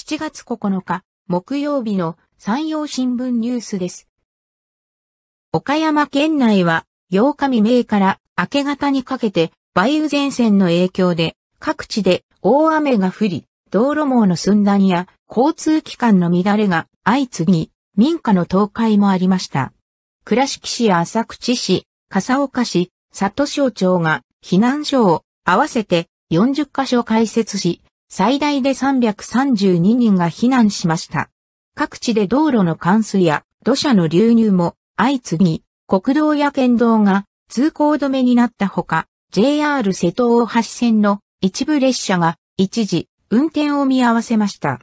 7月9日、木曜日の山陽新聞ニュースです。岡山県内は8日未明から明け方にかけて梅雨前線の影響で各地で大雨が降り、道路網の寸断や交通機関の乱れが相次ぎ、民家の倒壊もありました。倉敷市や浅口市、笠岡市、里省庁が避難所を合わせて40カ所開設し、最大で332人が避難しました。各地で道路の冠水や土砂の流入も相次ぎ、国道や県道が通行止めになったほか、JR 瀬戸大橋線の一部列車が一時運転を見合わせました。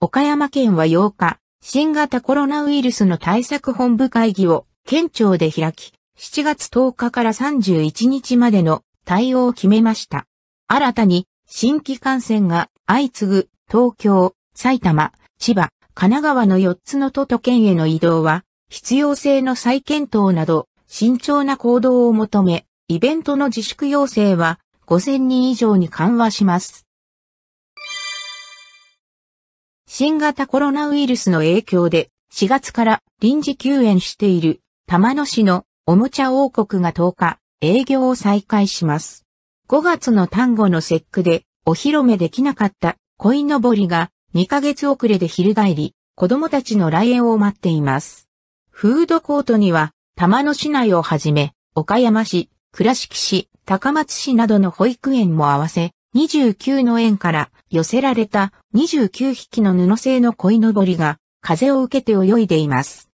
岡山県は8日、新型コロナウイルスの対策本部会議を県庁で開き、7月10日から31日までの対応を決めました。新たに新規感染が相次ぐ東京、埼玉、千葉、神奈川の4つの都都県への移動は必要性の再検討など慎重な行動を求め、イベントの自粛要請は5000人以上に緩和します。新型コロナウイルスの影響で4月から臨時休園している玉野市のおもちゃ王国が10日営業を再開します。5月の単語の節句でお披露目できなかった鯉のぼりが2ヶ月遅れで昼帰り、子供たちの来園を待っています。フードコートには玉野市内をはじめ、岡山市、倉敷市、高松市などの保育園も合わせ、29の園から寄せられた29匹の布製の鯉のぼりが風を受けて泳いでいます。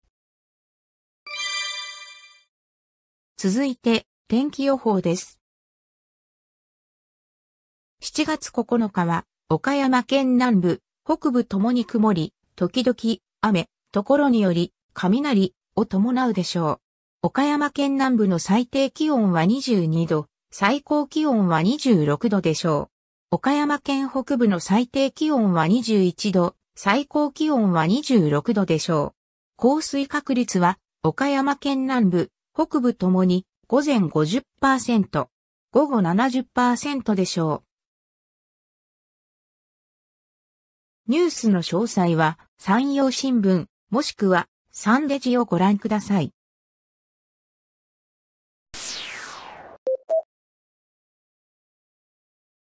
続いて天気予報です。7月9日は、岡山県南部、北部ともに曇り、時々雨、ところにより、雷を伴うでしょう。岡山県南部の最低気温は22度、最高気温は26度でしょう。岡山県北部の最低気温は21度、最高気温は26度でしょう。降水確率は、岡山県南部、北部ともに午前50%、午後70%でしょう。ニュースの詳細は、山陽新聞、もしくは、サンデジをご覧ください。